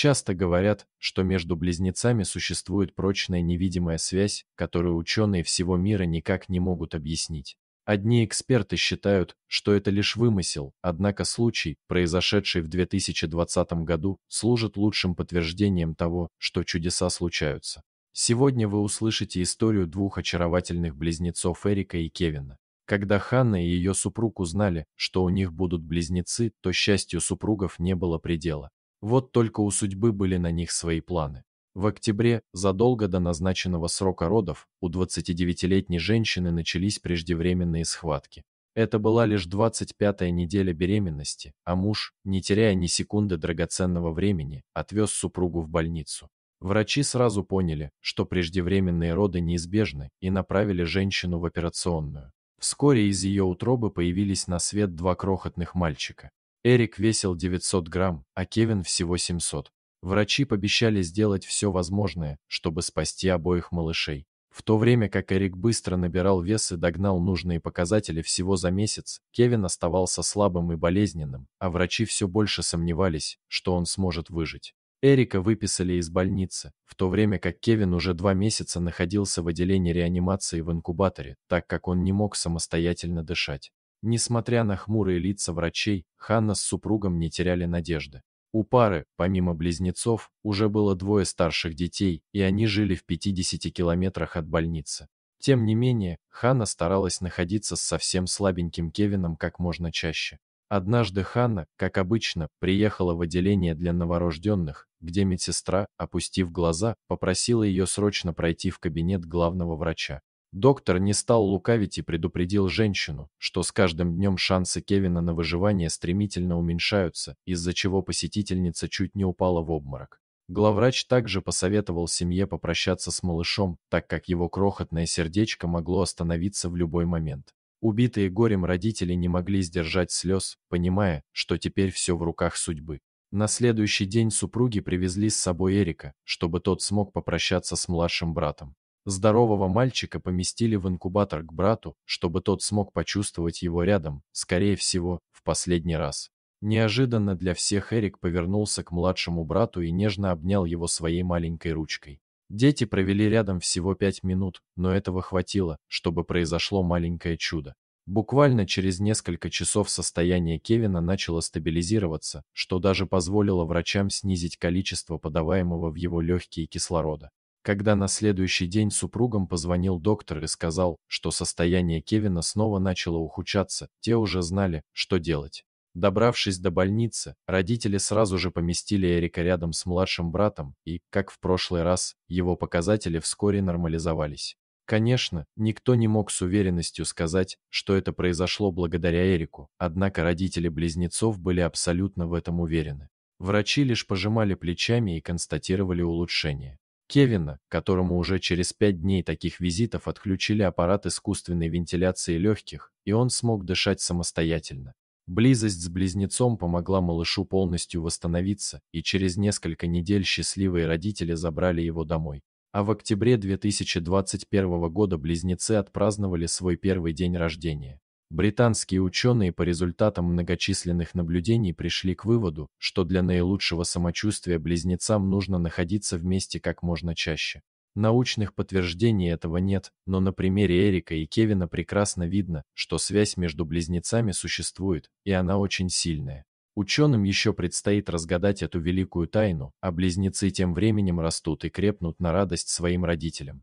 Часто говорят, что между близнецами существует прочная невидимая связь, которую ученые всего мира никак не могут объяснить. Одни эксперты считают, что это лишь вымысел, однако случай, произошедший в 2020 году, служит лучшим подтверждением того, что чудеса случаются. Сегодня вы услышите историю двух очаровательных близнецов Эрика и Кевина. Когда Ханна и ее супруг узнали, что у них будут близнецы, то счастью супругов не было предела. Вот только у судьбы были на них свои планы. В октябре, задолго до назначенного срока родов, у 29-летней женщины начались преждевременные схватки. Это была лишь 25-я неделя беременности, а муж, не теряя ни секунды драгоценного времени, отвез супругу в больницу. Врачи сразу поняли, что преждевременные роды неизбежны, и направили женщину в операционную. Вскоре из ее утробы появились на свет два крохотных мальчика. Эрик весил 900 грамм, а Кевин всего 700. Врачи пообещали сделать все возможное, чтобы спасти обоих малышей. В то время как Эрик быстро набирал вес и догнал нужные показатели всего за месяц, Кевин оставался слабым и болезненным, а врачи все больше сомневались, что он сможет выжить. Эрика выписали из больницы, в то время как Кевин уже два месяца находился в отделении реанимации в инкубаторе, так как он не мог самостоятельно дышать. Несмотря на хмурые лица врачей, Ханна с супругом не теряли надежды. У пары, помимо близнецов, уже было двое старших детей, и они жили в 50 километрах от больницы. Тем не менее, Ханна старалась находиться с совсем слабеньким Кевином как можно чаще. Однажды Ханна, как обычно, приехала в отделение для новорожденных, где медсестра, опустив глаза, попросила ее срочно пройти в кабинет главного врача. Доктор не стал лукавить и предупредил женщину, что с каждым днем шансы Кевина на выживание стремительно уменьшаются, из-за чего посетительница чуть не упала в обморок. Главврач также посоветовал семье попрощаться с малышом, так как его крохотное сердечко могло остановиться в любой момент. Убитые горем родители не могли сдержать слез, понимая, что теперь все в руках судьбы. На следующий день супруги привезли с собой Эрика, чтобы тот смог попрощаться с младшим братом. Здорового мальчика поместили в инкубатор к брату, чтобы тот смог почувствовать его рядом, скорее всего, в последний раз. Неожиданно для всех Эрик повернулся к младшему брату и нежно обнял его своей маленькой ручкой. Дети провели рядом всего пять минут, но этого хватило, чтобы произошло маленькое чудо. Буквально через несколько часов состояние Кевина начало стабилизироваться, что даже позволило врачам снизить количество подаваемого в его легкие кислорода когда на следующий день супругам позвонил доктор и сказал, что состояние Кевина снова начало ухудшаться, те уже знали, что делать. Добравшись до больницы, родители сразу же поместили Эрика рядом с младшим братом, и, как в прошлый раз, его показатели вскоре нормализовались. Конечно, никто не мог с уверенностью сказать, что это произошло благодаря Эрику, однако родители близнецов были абсолютно в этом уверены. Врачи лишь пожимали плечами и констатировали улучшение. Кевина, которому уже через пять дней таких визитов отключили аппарат искусственной вентиляции легких, и он смог дышать самостоятельно. Близость с близнецом помогла малышу полностью восстановиться, и через несколько недель счастливые родители забрали его домой. А в октябре 2021 года близнецы отпраздновали свой первый день рождения. Британские ученые по результатам многочисленных наблюдений пришли к выводу, что для наилучшего самочувствия близнецам нужно находиться вместе как можно чаще. Научных подтверждений этого нет, но на примере Эрика и Кевина прекрасно видно, что связь между близнецами существует, и она очень сильная. Ученым еще предстоит разгадать эту великую тайну, а близнецы тем временем растут и крепнут на радость своим родителям.